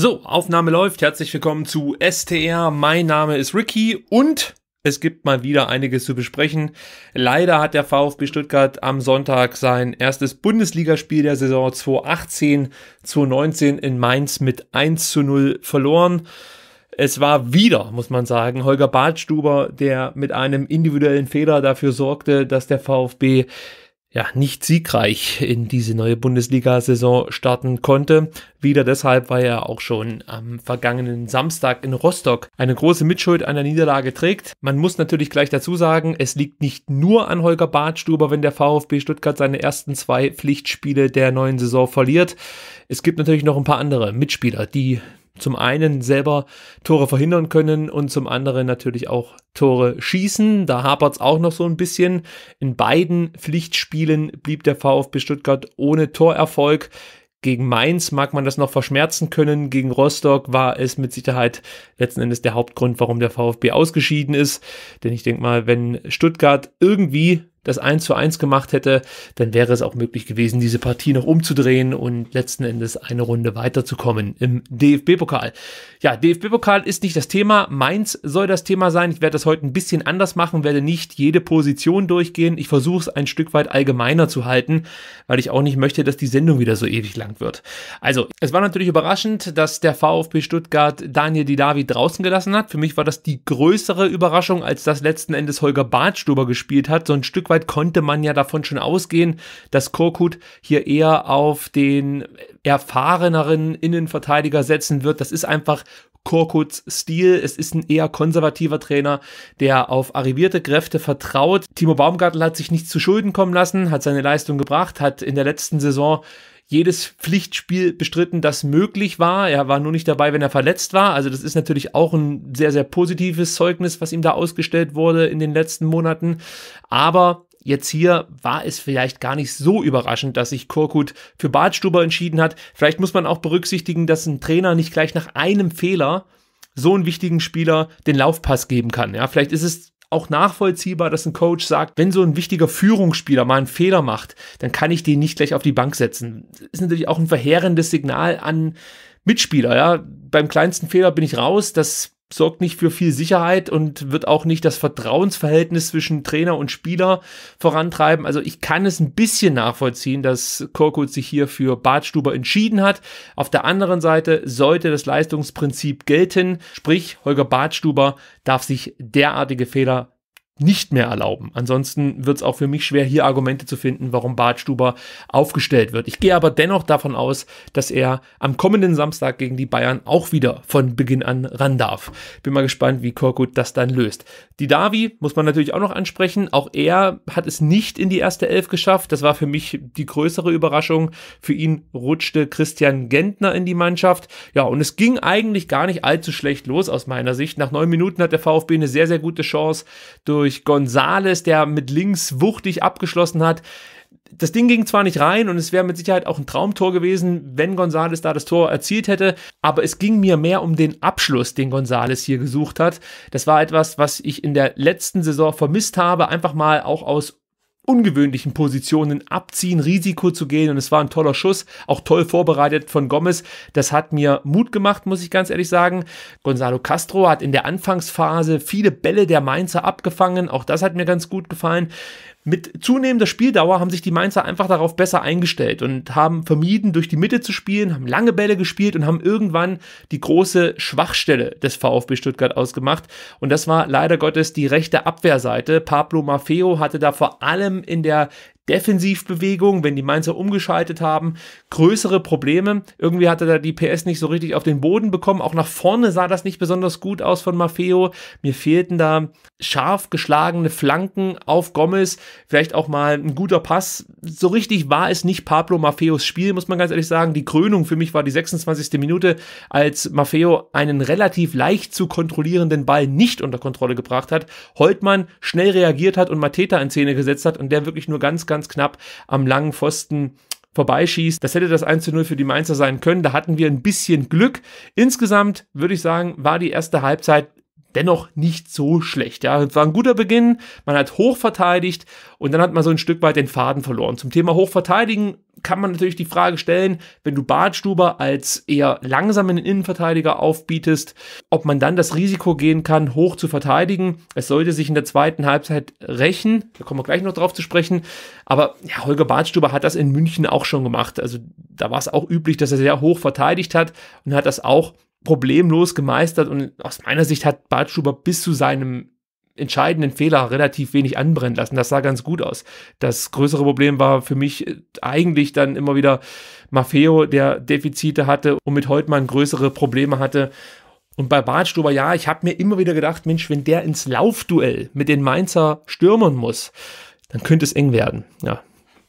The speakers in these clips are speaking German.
So, Aufnahme läuft. Herzlich willkommen zu STR. Mein Name ist Ricky und es gibt mal wieder einiges zu besprechen. Leider hat der VfB Stuttgart am Sonntag sein erstes Bundesligaspiel der Saison 2018-2019 in Mainz mit 1 zu 0 verloren. Es war wieder, muss man sagen, Holger Badstuber, der mit einem individuellen Fehler dafür sorgte, dass der VfB ja, nicht siegreich in diese neue Bundesliga-Saison starten konnte. Wieder deshalb, weil er auch schon am vergangenen Samstag in Rostock eine große Mitschuld an der Niederlage trägt. Man muss natürlich gleich dazu sagen, es liegt nicht nur an Holger Badstuber, wenn der VfB Stuttgart seine ersten zwei Pflichtspiele der neuen Saison verliert. Es gibt natürlich noch ein paar andere Mitspieler, die zum einen selber Tore verhindern können und zum anderen natürlich auch Tore schießen. Da hapert es auch noch so ein bisschen. In beiden Pflichtspielen blieb der VfB Stuttgart ohne Torerfolg. Gegen Mainz mag man das noch verschmerzen können. Gegen Rostock war es mit Sicherheit letzten Endes der Hauptgrund, warum der VfB ausgeschieden ist. Denn ich denke mal, wenn Stuttgart irgendwie das 1 zu 1 gemacht hätte, dann wäre es auch möglich gewesen, diese Partie noch umzudrehen und letzten Endes eine Runde weiterzukommen im DFB-Pokal. Ja, DFB-Pokal ist nicht das Thema. Mainz soll das Thema sein. Ich werde das heute ein bisschen anders machen, werde nicht jede Position durchgehen. Ich versuche es ein Stück weit allgemeiner zu halten, weil ich auch nicht möchte, dass die Sendung wieder so ewig lang wird. Also, es war natürlich überraschend, dass der VfB Stuttgart Daniel Didavi draußen gelassen hat. Für mich war das die größere Überraschung, als dass letzten Endes Holger Bartstuber gespielt hat. So ein Stück weit konnte man ja davon schon ausgehen, dass Korkut hier eher auf den erfahreneren Innenverteidiger setzen wird. Das ist einfach Korkuts Stil. Es ist ein eher konservativer Trainer, der auf arrivierte Kräfte vertraut. Timo Baumgartel hat sich nichts zu Schulden kommen lassen, hat seine Leistung gebracht, hat in der letzten Saison jedes Pflichtspiel bestritten, das möglich war. Er war nur nicht dabei, wenn er verletzt war. Also das ist natürlich auch ein sehr, sehr positives Zeugnis, was ihm da ausgestellt wurde in den letzten Monaten. Aber Jetzt hier war es vielleicht gar nicht so überraschend, dass sich Korkut für Bartstuber entschieden hat. Vielleicht muss man auch berücksichtigen, dass ein Trainer nicht gleich nach einem Fehler so einen wichtigen Spieler den Laufpass geben kann. Ja, vielleicht ist es auch nachvollziehbar, dass ein Coach sagt, wenn so ein wichtiger Führungsspieler mal einen Fehler macht, dann kann ich den nicht gleich auf die Bank setzen. Das ist natürlich auch ein verheerendes Signal an Mitspieler, ja. Beim kleinsten Fehler bin ich raus, das sorgt nicht für viel Sicherheit und wird auch nicht das Vertrauensverhältnis zwischen Trainer und Spieler vorantreiben. Also ich kann es ein bisschen nachvollziehen, dass Korkut sich hier für Badstuber entschieden hat. Auf der anderen Seite sollte das Leistungsprinzip gelten, sprich Holger Badstuber darf sich derartige Fehler nicht mehr erlauben. Ansonsten wird es auch für mich schwer, hier Argumente zu finden, warum Badstuber aufgestellt wird. Ich gehe aber dennoch davon aus, dass er am kommenden Samstag gegen die Bayern auch wieder von Beginn an ran darf. Bin mal gespannt, wie Korkut das dann löst. Die Davi muss man natürlich auch noch ansprechen. Auch er hat es nicht in die erste Elf geschafft. Das war für mich die größere Überraschung. Für ihn rutschte Christian Gentner in die Mannschaft. Ja, und es ging eigentlich gar nicht allzu schlecht los aus meiner Sicht. Nach neun Minuten hat der VfB eine sehr, sehr gute Chance durch durch Gonzales, der mit links wuchtig abgeschlossen hat. Das Ding ging zwar nicht rein und es wäre mit Sicherheit auch ein Traumtor gewesen, wenn Gonzales da das Tor erzielt hätte, aber es ging mir mehr um den Abschluss, den Gonzales hier gesucht hat. Das war etwas, was ich in der letzten Saison vermisst habe, einfach mal auch aus ungewöhnlichen Positionen abziehen, Risiko zu gehen. Und es war ein toller Schuss, auch toll vorbereitet von Gomez. Das hat mir Mut gemacht, muss ich ganz ehrlich sagen. Gonzalo Castro hat in der Anfangsphase viele Bälle der Mainzer abgefangen. Auch das hat mir ganz gut gefallen. Mit zunehmender Spieldauer haben sich die Mainzer einfach darauf besser eingestellt und haben vermieden, durch die Mitte zu spielen, haben lange Bälle gespielt und haben irgendwann die große Schwachstelle des VfB Stuttgart ausgemacht. Und das war leider Gottes die rechte Abwehrseite. Pablo Maffeo hatte da vor allem in der Defensivbewegung, wenn die Mainzer umgeschaltet haben, größere Probleme. Irgendwie hatte da die PS nicht so richtig auf den Boden bekommen. Auch nach vorne sah das nicht besonders gut aus von Maffeo. Mir fehlten da scharf geschlagene Flanken auf Gomez. Vielleicht auch mal ein guter Pass. So richtig war es nicht Pablo Maffeos Spiel, muss man ganz ehrlich sagen. Die Krönung für mich war die 26. Minute, als Maffeo einen relativ leicht zu kontrollierenden Ball nicht unter Kontrolle gebracht hat. Holtmann schnell reagiert hat und Mateta in Szene gesetzt hat und der wirklich nur ganz, ganz ganz knapp am langen Pfosten vorbeischießt. Das hätte das 1 zu 0 für die Mainzer sein können. Da hatten wir ein bisschen Glück. Insgesamt würde ich sagen, war die erste Halbzeit dennoch nicht so schlecht. Ja, es war ein guter Beginn. Man hat hoch verteidigt und dann hat man so ein Stück weit den Faden verloren. Zum Thema Hochverteidigen kann man natürlich die Frage stellen, wenn du Bartstuber als eher langsamen Innenverteidiger aufbietest, ob man dann das Risiko gehen kann, hoch zu verteidigen. Es sollte sich in der zweiten Halbzeit rächen. Da kommen wir gleich noch drauf zu sprechen. Aber ja, Holger Bartstuber hat das in München auch schon gemacht. Also da war es auch üblich, dass er sehr hoch verteidigt hat und hat das auch problemlos gemeistert und aus meiner Sicht hat Bart bis zu seinem entscheidenden Fehler relativ wenig anbrennen lassen. Das sah ganz gut aus. Das größere Problem war für mich äh, eigentlich dann immer wieder Maffeo, der Defizite hatte und mit Holtmann größere Probleme hatte. Und bei Bartstuber, ja, ich habe mir immer wieder gedacht, Mensch, wenn der ins Laufduell mit den Mainzer stürmern muss, dann könnte es eng werden. Ja,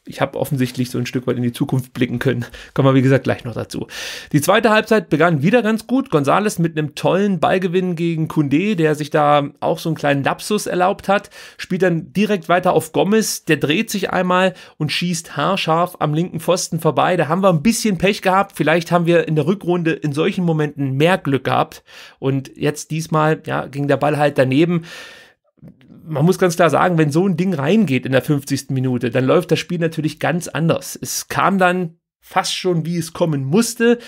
ich habe offensichtlich so ein Stück weit in die Zukunft blicken können. Kommen wir, wie gesagt, gleich noch dazu. Die zweite Halbzeit begann wieder ganz gut. Gonzales mit einem tollen Ballgewinn gegen Kunde, der sich da auch so einen kleinen Lapsus erlaubt hat, spielt dann direkt weiter auf Gomez, der dreht sich einmal und schießt haarscharf am linken Pfosten vorbei. Da haben wir ein bisschen Pech gehabt. Vielleicht haben wir in der Rückrunde in solchen Momenten mehr Glück gehabt. Und jetzt diesmal, ja, ging der Ball halt daneben man muss ganz klar sagen, wenn so ein Ding reingeht in der 50. Minute, dann läuft das Spiel natürlich ganz anders. Es kam dann fast schon, wie es kommen musste.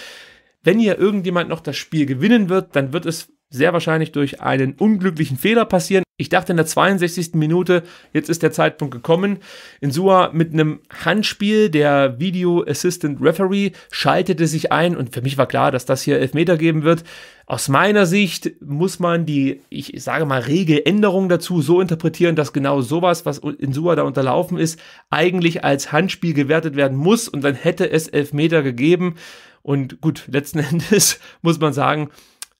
Wenn hier irgendjemand noch das Spiel gewinnen wird, dann wird es sehr wahrscheinlich durch einen unglücklichen Fehler passieren. Ich dachte in der 62. Minute, jetzt ist der Zeitpunkt gekommen. Insua mit einem Handspiel, der Video Assistant Referee schaltete sich ein und für mich war klar, dass das hier Elfmeter geben wird. Aus meiner Sicht muss man die, ich sage mal, Regeländerung dazu so interpretieren, dass genau sowas, was Insua da unterlaufen ist, eigentlich als Handspiel gewertet werden muss und dann hätte es Elfmeter gegeben. Und gut, letzten Endes muss man sagen,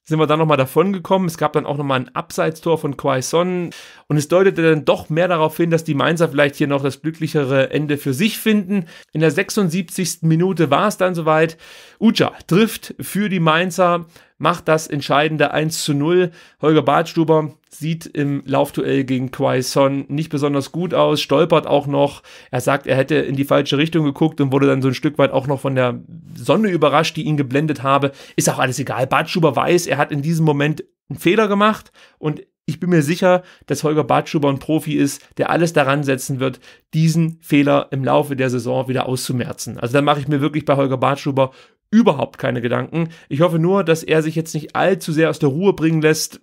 sind wir dann nochmal davon gekommen. Es gab dann auch nochmal ein Abseitstor von Quaison und es deutete dann doch mehr darauf hin, dass die Mainzer vielleicht hier noch das glücklichere Ende für sich finden. In der 76. Minute war es dann soweit. Uja trifft für die Mainzer macht das entscheidende 1 zu 0. Holger Badstuber sieht im Laufduell gegen Quaison nicht besonders gut aus, stolpert auch noch. Er sagt, er hätte in die falsche Richtung geguckt und wurde dann so ein Stück weit auch noch von der Sonne überrascht, die ihn geblendet habe. Ist auch alles egal. Badstuber weiß, er hat in diesem Moment einen Fehler gemacht und ich bin mir sicher, dass Holger Bartschuber ein Profi ist, der alles daran setzen wird, diesen Fehler im Laufe der Saison wieder auszumerzen. Also da mache ich mir wirklich bei Holger Bartschuber überhaupt keine Gedanken. Ich hoffe nur, dass er sich jetzt nicht allzu sehr aus der Ruhe bringen lässt,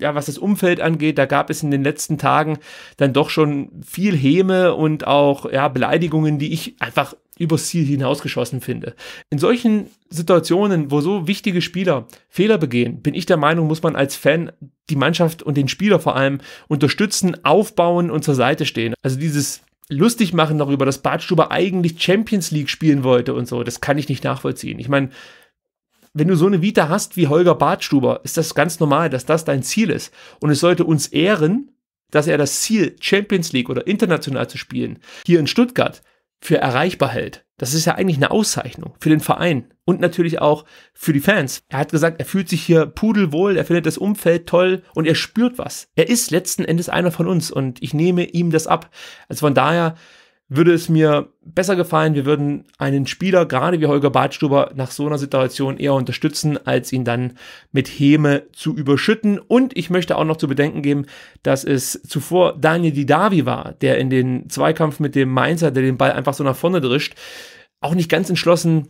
ja, was das Umfeld angeht. Da gab es in den letzten Tagen dann doch schon viel Häme und auch ja, Beleidigungen, die ich einfach übers Ziel hinausgeschossen finde. In solchen Situationen, wo so wichtige Spieler Fehler begehen, bin ich der Meinung, muss man als Fan die Mannschaft und den Spieler vor allem unterstützen, aufbauen und zur Seite stehen. Also dieses lustig machen darüber, dass Bartstuber eigentlich Champions League spielen wollte und so, das kann ich nicht nachvollziehen. Ich meine, wenn du so eine Vita hast wie Holger Bartstuber, ist das ganz normal, dass das dein Ziel ist. Und es sollte uns ehren, dass er das Ziel, Champions League oder international zu spielen, hier in Stuttgart für erreichbar hält. Das ist ja eigentlich eine Auszeichnung für den Verein und natürlich auch für die Fans. Er hat gesagt, er fühlt sich hier pudelwohl, er findet das Umfeld toll und er spürt was. Er ist letzten Endes einer von uns und ich nehme ihm das ab. Also von daher würde es mir besser gefallen, wir würden einen Spieler, gerade wie Holger Badstuber, nach so einer Situation eher unterstützen, als ihn dann mit Häme zu überschütten. Und ich möchte auch noch zu bedenken geben, dass es zuvor Daniel Didavi war, der in den Zweikampf mit dem Mainzer, der den Ball einfach so nach vorne drischt, auch nicht ganz entschlossen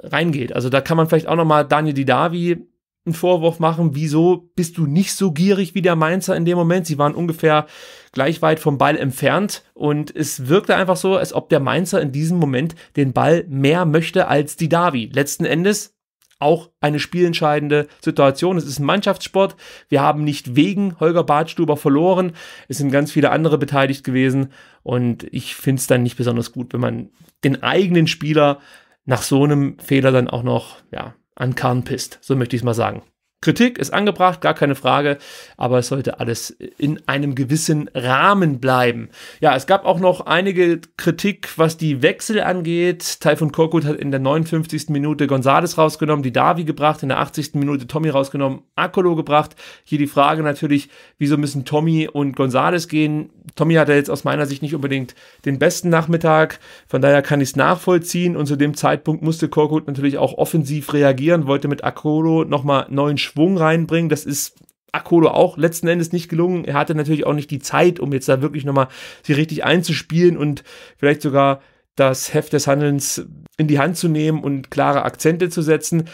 reingeht. Also da kann man vielleicht auch nochmal Daniel Didavi einen Vorwurf machen, wieso bist du nicht so gierig wie der Mainzer in dem Moment? Sie waren ungefähr gleich weit vom Ball entfernt und es wirkte einfach so, als ob der Mainzer in diesem Moment den Ball mehr möchte als die Davi. Letzten Endes auch eine spielentscheidende Situation. Es ist ein Mannschaftssport. Wir haben nicht wegen Holger Badstuber verloren. Es sind ganz viele andere beteiligt gewesen. Und ich finde es dann nicht besonders gut, wenn man den eigenen Spieler nach so einem Fehler dann auch noch ja, an Kahn pisst. So möchte ich es mal sagen. Kritik ist angebracht, gar keine Frage, aber es sollte alles in einem gewissen Rahmen bleiben. Ja, es gab auch noch einige Kritik, was die Wechsel angeht. Taifun Korkut hat in der 59. Minute Gonzales rausgenommen, die Davi gebracht, in der 80. Minute Tommy rausgenommen, Akolo gebracht. Hier die Frage natürlich, wieso müssen Tommy und Gonzales gehen? Tommy hatte jetzt aus meiner Sicht nicht unbedingt den besten Nachmittag, von daher kann ich es nachvollziehen und zu dem Zeitpunkt musste Korkut natürlich auch offensiv reagieren, wollte mit Akolo nochmal neuen Schwung reinbringen, das ist Akolo auch letzten Endes nicht gelungen. Er hatte natürlich auch nicht die Zeit, um jetzt da wirklich nochmal sie richtig einzuspielen und vielleicht sogar das Heft des Handelns in die Hand zu nehmen und klare Akzente zu setzen.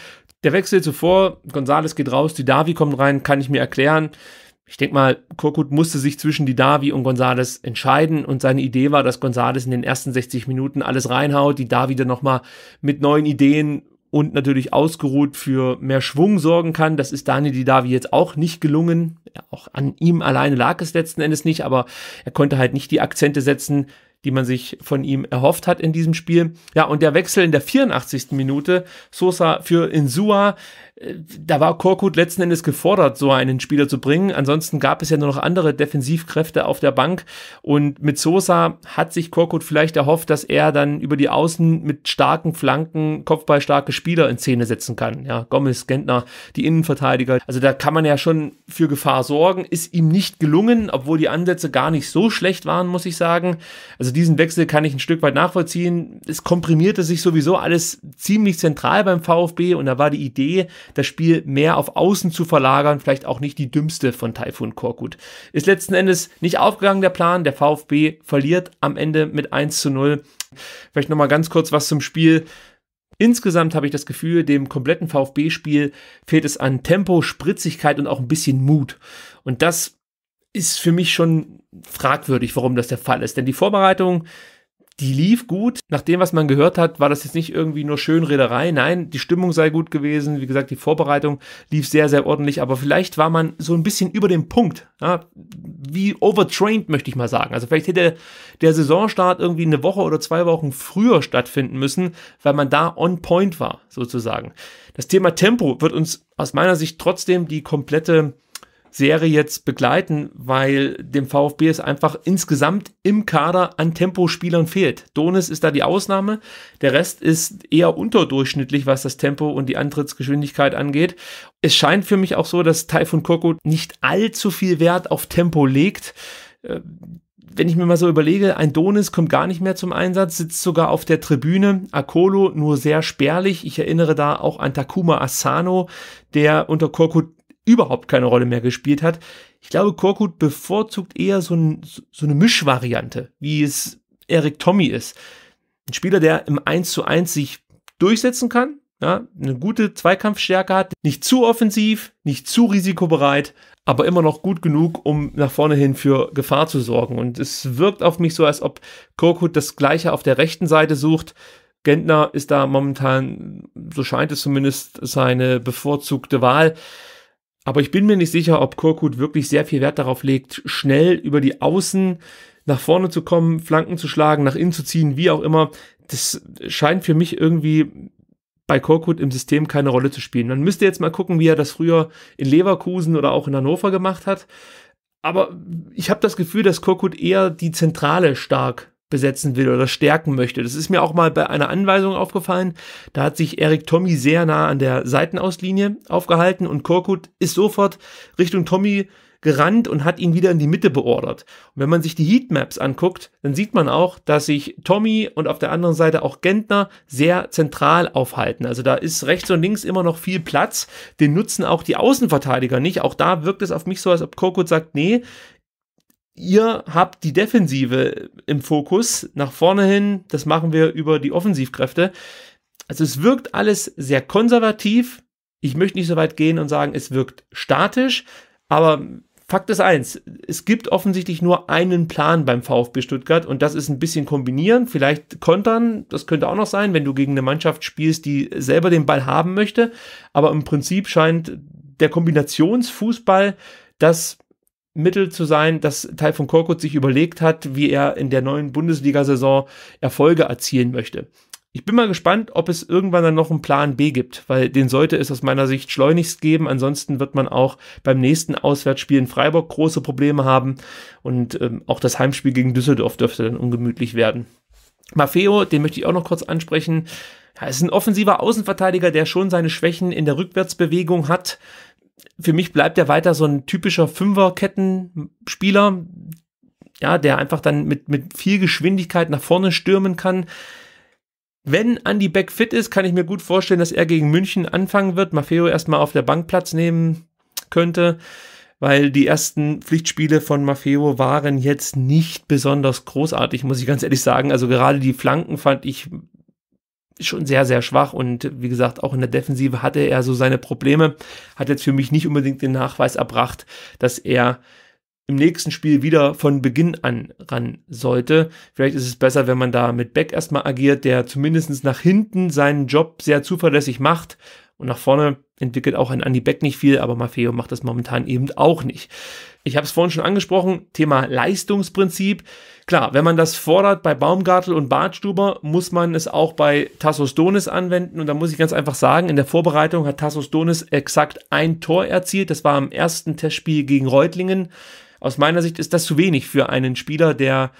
Der Wechsel zuvor, Gonzales geht raus, die Davi kommt rein, kann ich mir erklären. Ich denke mal, Korkut musste sich zwischen die Davi und Gonzales entscheiden und seine Idee war, dass Gonzales in den ersten 60 Minuten alles reinhaut, die Davi dann nochmal mit neuen Ideen und natürlich ausgeruht für mehr Schwung sorgen kann. Das ist Daniel Didavi jetzt auch nicht gelungen. Ja, auch an ihm alleine lag es letzten Endes nicht, aber er konnte halt nicht die Akzente setzen, die man sich von ihm erhofft hat in diesem Spiel. Ja, und der Wechsel in der 84. Minute, Sosa für Insua, da war Korkut letzten Endes gefordert, so einen Spieler zu bringen. Ansonsten gab es ja nur noch andere Defensivkräfte auf der Bank. Und mit Sosa hat sich Korkut vielleicht erhofft, dass er dann über die Außen mit starken Flanken kopfballstarke Spieler in Szene setzen kann. Ja, Gomez, Gentner, die Innenverteidiger. Also da kann man ja schon für Gefahr sorgen. Ist ihm nicht gelungen, obwohl die Ansätze gar nicht so schlecht waren, muss ich sagen. Also diesen Wechsel kann ich ein Stück weit nachvollziehen. Es komprimierte sich sowieso alles ziemlich zentral beim VfB und da war die Idee, das Spiel mehr auf außen zu verlagern, vielleicht auch nicht die dümmste von Taifun Korkut. Ist letzten Endes nicht aufgegangen, der Plan. Der VfB verliert am Ende mit 1 zu 0. Vielleicht nochmal ganz kurz was zum Spiel. Insgesamt habe ich das Gefühl, dem kompletten VfB-Spiel fehlt es an Tempo, Spritzigkeit und auch ein bisschen Mut. Und das ist für mich schon fragwürdig, warum das der Fall ist. Denn die Vorbereitung die lief gut. Nach dem, was man gehört hat, war das jetzt nicht irgendwie nur Schönrederei. Nein, die Stimmung sei gut gewesen. Wie gesagt, die Vorbereitung lief sehr, sehr ordentlich. Aber vielleicht war man so ein bisschen über dem Punkt. Ja, wie overtrained, möchte ich mal sagen. Also vielleicht hätte der Saisonstart irgendwie eine Woche oder zwei Wochen früher stattfinden müssen, weil man da on point war, sozusagen. Das Thema Tempo wird uns aus meiner Sicht trotzdem die komplette Serie jetzt begleiten, weil dem VfB es einfach insgesamt im Kader an Tempospielern fehlt. Donis ist da die Ausnahme, der Rest ist eher unterdurchschnittlich, was das Tempo und die Antrittsgeschwindigkeit angeht. Es scheint für mich auch so, dass Taifun Koko nicht allzu viel Wert auf Tempo legt äh, wenn ich mir mal so überlege, ein Donis kommt gar nicht mehr zum Einsatz, sitzt sogar auf der Tribüne. Akolo nur sehr spärlich. Ich erinnere da auch an Takuma Asano, der unter Korkut überhaupt keine Rolle mehr gespielt hat. Ich glaube, Korkut bevorzugt eher so, ein, so eine Mischvariante, wie es Eric Tommy ist. Ein Spieler, der im 1 zu 1 sich durchsetzen kann, ja, eine gute Zweikampfstärke hat, nicht zu offensiv, nicht zu risikobereit, aber immer noch gut genug, um nach vorne hin für Gefahr zu sorgen. Und es wirkt auf mich so, als ob Korkut das Gleiche auf der rechten Seite sucht. Gentner ist da momentan, so scheint es zumindest, seine bevorzugte Wahl. Aber ich bin mir nicht sicher, ob Korkut wirklich sehr viel Wert darauf legt, schnell über die Außen nach vorne zu kommen, Flanken zu schlagen, nach innen zu ziehen, wie auch immer. Das scheint für mich irgendwie bei Korkut im System keine Rolle zu spielen. Man müsste jetzt mal gucken, wie er das früher in Leverkusen oder auch in Hannover gemacht hat. Aber ich habe das Gefühl, dass Korkut eher die Zentrale stark besetzen will oder stärken möchte. Das ist mir auch mal bei einer Anweisung aufgefallen. Da hat sich Erik Tommy sehr nah an der Seitenauslinie aufgehalten und Korkut ist sofort Richtung Tommy gerannt und hat ihn wieder in die Mitte beordert. Und wenn man sich die Heatmaps anguckt, dann sieht man auch, dass sich Tommy und auf der anderen Seite auch Gentner sehr zentral aufhalten. Also da ist rechts und links immer noch viel Platz. Den nutzen auch die Außenverteidiger nicht. Auch da wirkt es auf mich so, als ob Korkut sagt, nee, ihr habt die Defensive im Fokus, nach vorne hin, das machen wir über die Offensivkräfte. Also es wirkt alles sehr konservativ. Ich möchte nicht so weit gehen und sagen, es wirkt statisch, aber Fakt ist eins, es gibt offensichtlich nur einen Plan beim VfB Stuttgart und das ist ein bisschen kombinieren, vielleicht kontern, das könnte auch noch sein, wenn du gegen eine Mannschaft spielst, die selber den Ball haben möchte, aber im Prinzip scheint der Kombinationsfußball das Mittel zu sein, dass Teil von Korkut sich überlegt hat, wie er in der neuen Bundesliga-Saison Erfolge erzielen möchte. Ich bin mal gespannt, ob es irgendwann dann noch einen Plan B gibt, weil den sollte es aus meiner Sicht schleunigst geben. Ansonsten wird man auch beim nächsten Auswärtsspiel in Freiburg große Probleme haben und ähm, auch das Heimspiel gegen Düsseldorf dürfte dann ungemütlich werden. Maffeo, den möchte ich auch noch kurz ansprechen. Er ist ein offensiver Außenverteidiger, der schon seine Schwächen in der Rückwärtsbewegung hat für mich bleibt er weiter so ein typischer Fünferkettenspieler, ja, der einfach dann mit, mit viel Geschwindigkeit nach vorne stürmen kann. Wenn Andy Beck fit ist, kann ich mir gut vorstellen, dass er gegen München anfangen wird. Maffeo erstmal auf der Bank Platz nehmen könnte, weil die ersten Pflichtspiele von Maffeo waren jetzt nicht besonders großartig, muss ich ganz ehrlich sagen. Also gerade die Flanken fand ich schon sehr, sehr schwach und wie gesagt, auch in der Defensive hatte er so seine Probleme, hat jetzt für mich nicht unbedingt den Nachweis erbracht, dass er im nächsten Spiel wieder von Beginn an ran sollte. Vielleicht ist es besser, wenn man da mit Beck erstmal agiert, der zumindest nach hinten seinen Job sehr zuverlässig macht und nach vorne entwickelt auch ein Andy Beck nicht viel, aber Maffeo macht das momentan eben auch nicht. Ich habe es vorhin schon angesprochen, Thema Leistungsprinzip. Klar, wenn man das fordert bei Baumgartel und Bartstuber, muss man es auch bei Tassos Donis anwenden. Und da muss ich ganz einfach sagen, in der Vorbereitung hat Tassos Donis exakt ein Tor erzielt. Das war am ersten Testspiel gegen Reutlingen. Aus meiner Sicht ist das zu wenig für einen Spieler, der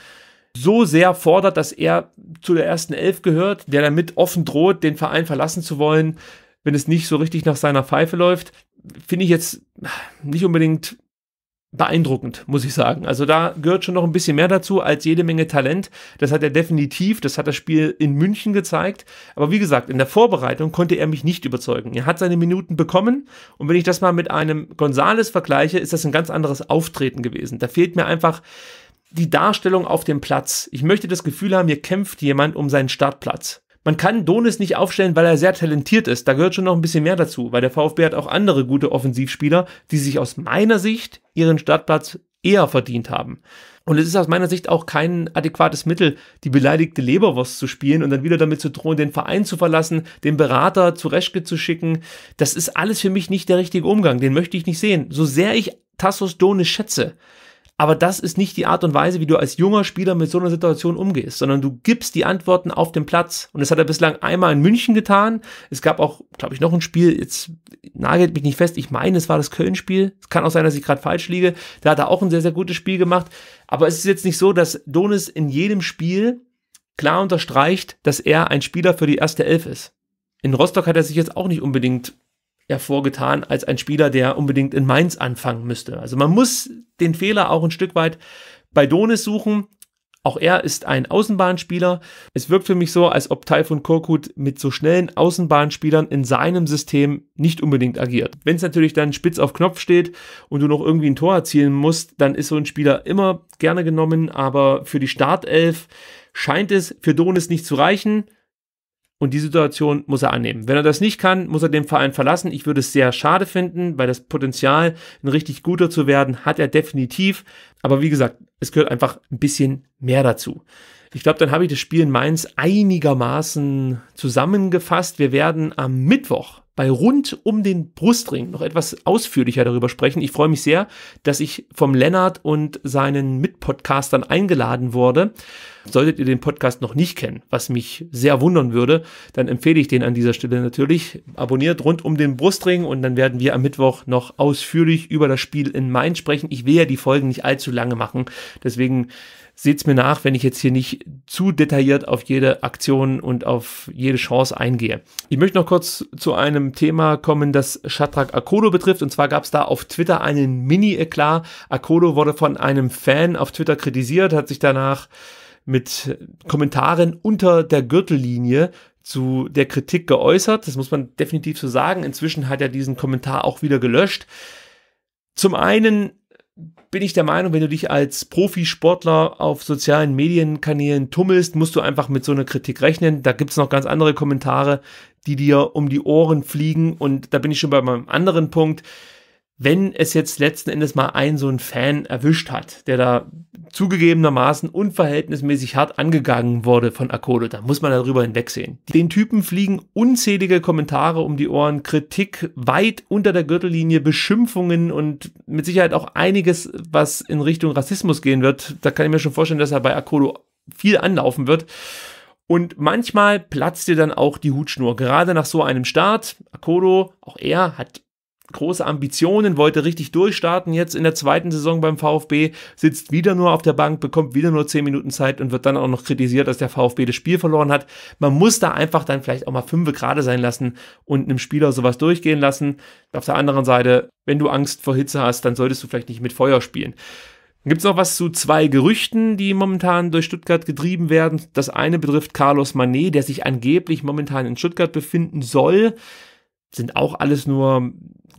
so sehr fordert, dass er zu der ersten Elf gehört, der damit offen droht, den Verein verlassen zu wollen wenn es nicht so richtig nach seiner Pfeife läuft, finde ich jetzt nicht unbedingt beeindruckend, muss ich sagen. Also da gehört schon noch ein bisschen mehr dazu als jede Menge Talent. Das hat er definitiv, das hat das Spiel in München gezeigt. Aber wie gesagt, in der Vorbereitung konnte er mich nicht überzeugen. Er hat seine Minuten bekommen und wenn ich das mal mit einem Gonzales vergleiche, ist das ein ganz anderes Auftreten gewesen. Da fehlt mir einfach die Darstellung auf dem Platz. Ich möchte das Gefühl haben, hier kämpft jemand um seinen Startplatz man kann Donis nicht aufstellen, weil er sehr talentiert ist. Da gehört schon noch ein bisschen mehr dazu, weil der VfB hat auch andere gute Offensivspieler, die sich aus meiner Sicht ihren Startplatz eher verdient haben. Und es ist aus meiner Sicht auch kein adäquates Mittel, die beleidigte Leberwurst zu spielen und dann wieder damit zu drohen, den Verein zu verlassen, den Berater zu Reschke zu schicken. Das ist alles für mich nicht der richtige Umgang. Den möchte ich nicht sehen. So sehr ich Tassos Donis schätze, aber das ist nicht die Art und Weise, wie du als junger Spieler mit so einer Situation umgehst, sondern du gibst die Antworten auf dem Platz. Und das hat er bislang einmal in München getan. Es gab auch, glaube ich, noch ein Spiel, jetzt nagelt mich nicht fest, ich meine, es war das Köln-Spiel. Es kann auch sein, dass ich gerade falsch liege. Da hat er auch ein sehr, sehr gutes Spiel gemacht. Aber es ist jetzt nicht so, dass Donis in jedem Spiel klar unterstreicht, dass er ein Spieler für die erste Elf ist. In Rostock hat er sich jetzt auch nicht unbedingt hervorgetan als ein Spieler, der unbedingt in Mainz anfangen müsste. Also man muss den Fehler auch ein Stück weit bei Donis suchen. Auch er ist ein Außenbahnspieler. Es wirkt für mich so, als ob Taifun Korkut mit so schnellen Außenbahnspielern in seinem System nicht unbedingt agiert. Wenn es natürlich dann spitz auf Knopf steht und du noch irgendwie ein Tor erzielen musst, dann ist so ein Spieler immer gerne genommen, aber für die Startelf scheint es für Donis nicht zu reichen. Und die Situation muss er annehmen. Wenn er das nicht kann, muss er den Verein verlassen. Ich würde es sehr schade finden, weil das Potenzial, ein richtig guter zu werden, hat er definitiv. Aber wie gesagt, es gehört einfach ein bisschen mehr dazu. Ich glaube, dann habe ich das Spiel in Mainz einigermaßen zusammengefasst. Wir werden am Mittwoch bei rund um den Brustring noch etwas ausführlicher darüber sprechen. Ich freue mich sehr, dass ich vom Lennart und seinen Mitpodcastern eingeladen wurde. Solltet ihr den Podcast noch nicht kennen, was mich sehr wundern würde, dann empfehle ich den an dieser Stelle natürlich. Abonniert rund um den Brustring und dann werden wir am Mittwoch noch ausführlich über das Spiel in Mainz sprechen. Ich will ja die Folgen nicht allzu lange machen, deswegen seht's mir nach, wenn ich jetzt hier nicht zu detailliert auf jede Aktion und auf jede Chance eingehe. Ich möchte noch kurz zu einem Thema kommen, das Shatrak Akodo betrifft. Und zwar gab es da auf Twitter einen Mini-Eklat. Akodo wurde von einem Fan auf Twitter kritisiert, hat sich danach mit Kommentaren unter der Gürtellinie zu der Kritik geäußert. Das muss man definitiv so sagen. Inzwischen hat er diesen Kommentar auch wieder gelöscht. Zum einen bin ich der Meinung, wenn du dich als Profisportler auf sozialen Medienkanälen tummelst, musst du einfach mit so einer Kritik rechnen. Da gibt es noch ganz andere Kommentare, die dir um die Ohren fliegen. Und da bin ich schon bei meinem anderen Punkt wenn es jetzt letzten Endes mal einen so einen Fan erwischt hat, der da zugegebenermaßen unverhältnismäßig hart angegangen wurde von Akolo, dann muss man darüber hinwegsehen. Den Typen fliegen unzählige Kommentare um die Ohren, Kritik weit unter der Gürtellinie, Beschimpfungen und mit Sicherheit auch einiges, was in Richtung Rassismus gehen wird. Da kann ich mir schon vorstellen, dass er bei Akolo viel anlaufen wird. Und manchmal platzt dir dann auch die Hutschnur. Gerade nach so einem Start, Akodo, auch er, hat große Ambitionen, wollte richtig durchstarten jetzt in der zweiten Saison beim VfB, sitzt wieder nur auf der Bank, bekommt wieder nur 10 Minuten Zeit und wird dann auch noch kritisiert, dass der VfB das Spiel verloren hat. Man muss da einfach dann vielleicht auch mal fünfe gerade sein lassen und einem Spieler sowas durchgehen lassen. Auf der anderen Seite, wenn du Angst vor Hitze hast, dann solltest du vielleicht nicht mit Feuer spielen. Gibt es noch was zu zwei Gerüchten, die momentan durch Stuttgart getrieben werden? Das eine betrifft Carlos Manet, der sich angeblich momentan in Stuttgart befinden soll. Sind auch alles nur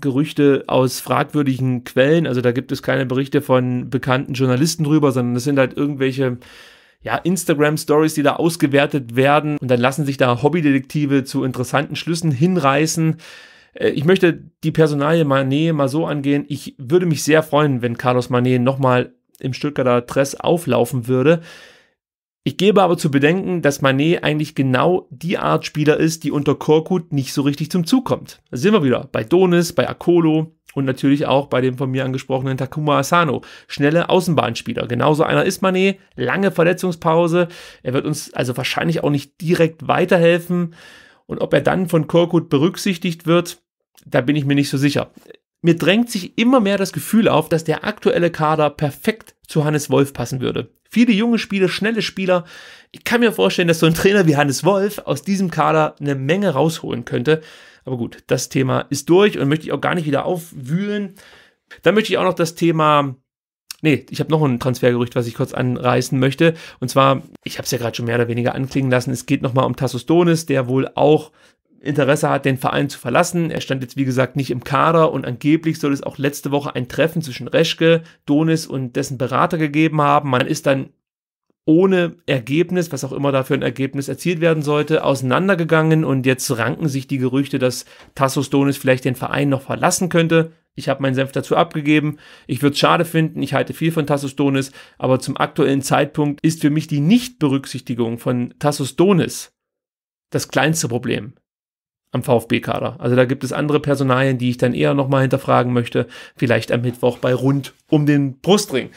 Gerüchte aus fragwürdigen Quellen. Also da gibt es keine Berichte von bekannten Journalisten drüber, sondern es sind halt irgendwelche ja, Instagram-Stories, die da ausgewertet werden. Und dann lassen sich da Hobbydetektive zu interessanten Schlüssen hinreißen. Äh, ich möchte die Personalie Manet mal so angehen. Ich würde mich sehr freuen, wenn Carlos Manet nochmal im Stuttgarter Dress auflaufen würde. Ich gebe aber zu bedenken, dass Manet eigentlich genau die Art Spieler ist, die unter Korkut nicht so richtig zum Zug kommt. Da sind wir wieder bei Donis, bei Akolo und natürlich auch bei dem von mir angesprochenen Takuma Asano. Schnelle Außenbahnspieler. Genauso einer ist Manet, lange Verletzungspause. Er wird uns also wahrscheinlich auch nicht direkt weiterhelfen. Und ob er dann von Korkut berücksichtigt wird, da bin ich mir nicht so sicher. Mir drängt sich immer mehr das Gefühl auf, dass der aktuelle Kader perfekt zu Hannes Wolf passen würde. Viele junge Spieler, schnelle Spieler. Ich kann mir vorstellen, dass so ein Trainer wie Hannes Wolf aus diesem Kader eine Menge rausholen könnte. Aber gut, das Thema ist durch und möchte ich auch gar nicht wieder aufwühlen. Dann möchte ich auch noch das Thema Nee, ich habe noch ein Transfergerücht, was ich kurz anreißen möchte. Und zwar, ich habe es ja gerade schon mehr oder weniger anklingen lassen, es geht nochmal um Tassos Donis, der wohl auch Interesse hat, den Verein zu verlassen. Er stand jetzt, wie gesagt, nicht im Kader und angeblich soll es auch letzte Woche ein Treffen zwischen Reschke, Donis und dessen Berater gegeben haben. Man ist dann ohne Ergebnis, was auch immer dafür ein Ergebnis erzielt werden sollte, auseinandergegangen und jetzt ranken sich die Gerüchte, dass Tassos Donis vielleicht den Verein noch verlassen könnte. Ich habe meinen Senf dazu abgegeben. Ich würde es schade finden. Ich halte viel von Tassos Donis, aber zum aktuellen Zeitpunkt ist für mich die Nichtberücksichtigung von Tassos Donis das kleinste Problem am VfB-Kader. Also da gibt es andere Personalien, die ich dann eher nochmal hinterfragen möchte. Vielleicht am Mittwoch bei Rund um den Brustring.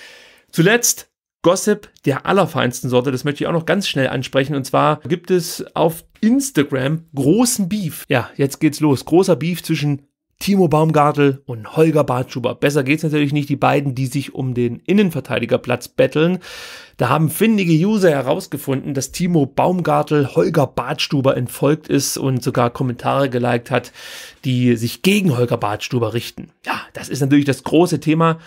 Zuletzt Gossip der allerfeinsten Sorte, das möchte ich auch noch ganz schnell ansprechen. Und zwar gibt es auf Instagram großen Beef. Ja, jetzt geht's los. Großer Beef zwischen Timo Baumgartel und Holger Bartschuber. Besser geht's natürlich nicht, die beiden, die sich um den Innenverteidigerplatz betteln. Da haben findige User herausgefunden, dass Timo Baumgartel Holger Bartstuber entfolgt ist und sogar Kommentare geliked hat, die sich gegen Holger Bartstuber richten. Ja, das ist natürlich das große Thema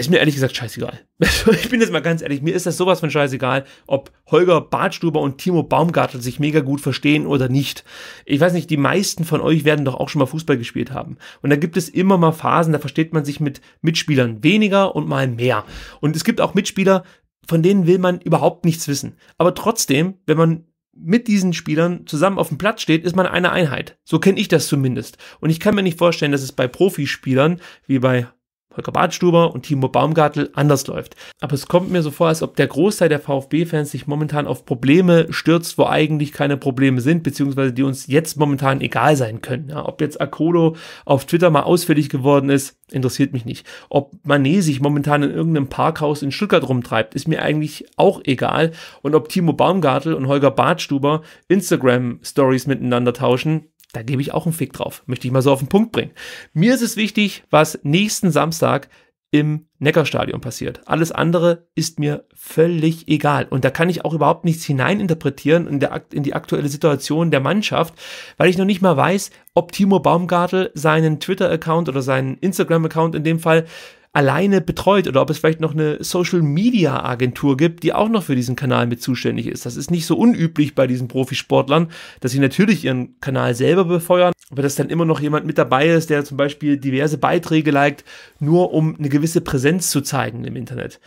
ist mir ehrlich gesagt scheißegal. Also, ich bin jetzt mal ganz ehrlich, mir ist das sowas von scheißegal, ob Holger Bartstuber und Timo Baumgartel sich mega gut verstehen oder nicht. Ich weiß nicht, die meisten von euch werden doch auch schon mal Fußball gespielt haben. Und da gibt es immer mal Phasen, da versteht man sich mit Mitspielern weniger und mal mehr. Und es gibt auch Mitspieler, von denen will man überhaupt nichts wissen. Aber trotzdem, wenn man mit diesen Spielern zusammen auf dem Platz steht, ist man eine Einheit. So kenne ich das zumindest. Und ich kann mir nicht vorstellen, dass es bei Profispielern, wie bei Volker Badstuber und Timo Baumgartel anders läuft. Aber es kommt mir so vor, als ob der Großteil der VfB-Fans sich momentan auf Probleme stürzt, wo eigentlich keine Probleme sind, beziehungsweise die uns jetzt momentan egal sein können. Ja, ob jetzt Akolo auf Twitter mal ausfällig geworden ist, interessiert mich nicht. Ob Mané sich momentan in irgendeinem Parkhaus in Stuttgart rumtreibt, ist mir eigentlich auch egal. Und ob Timo Baumgartel und Holger Badstuber Instagram-Stories miteinander tauschen, da gebe ich auch einen Fick drauf. Möchte ich mal so auf den Punkt bringen. Mir ist es wichtig, was nächsten Samstag im Neckarstadion passiert. Alles andere ist mir völlig egal. Und da kann ich auch überhaupt nichts hineininterpretieren in, der, in die aktuelle Situation der Mannschaft, weil ich noch nicht mal weiß, ob Timo Baumgartel seinen Twitter-Account oder seinen Instagram-Account in dem Fall alleine betreut oder ob es vielleicht noch eine Social Media Agentur gibt, die auch noch für diesen Kanal mit zuständig ist. Das ist nicht so unüblich bei diesen Profisportlern, dass sie natürlich ihren Kanal selber befeuern, aber dass dann immer noch jemand mit dabei ist, der zum Beispiel diverse Beiträge liked, nur um eine gewisse Präsenz zu zeigen im Internet.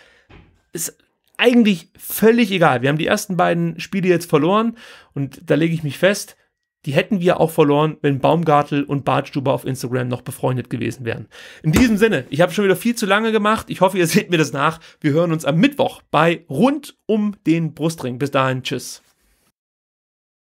Ist eigentlich völlig egal. Wir haben die ersten beiden Spiele jetzt verloren und da lege ich mich fest, die hätten wir auch verloren, wenn Baumgartel und Bartstuber auf Instagram noch befreundet gewesen wären. In diesem Sinne, ich habe schon wieder viel zu lange gemacht. Ich hoffe, ihr seht mir das nach. Wir hören uns am Mittwoch bei Rund um den Brustring. Bis dahin, tschüss.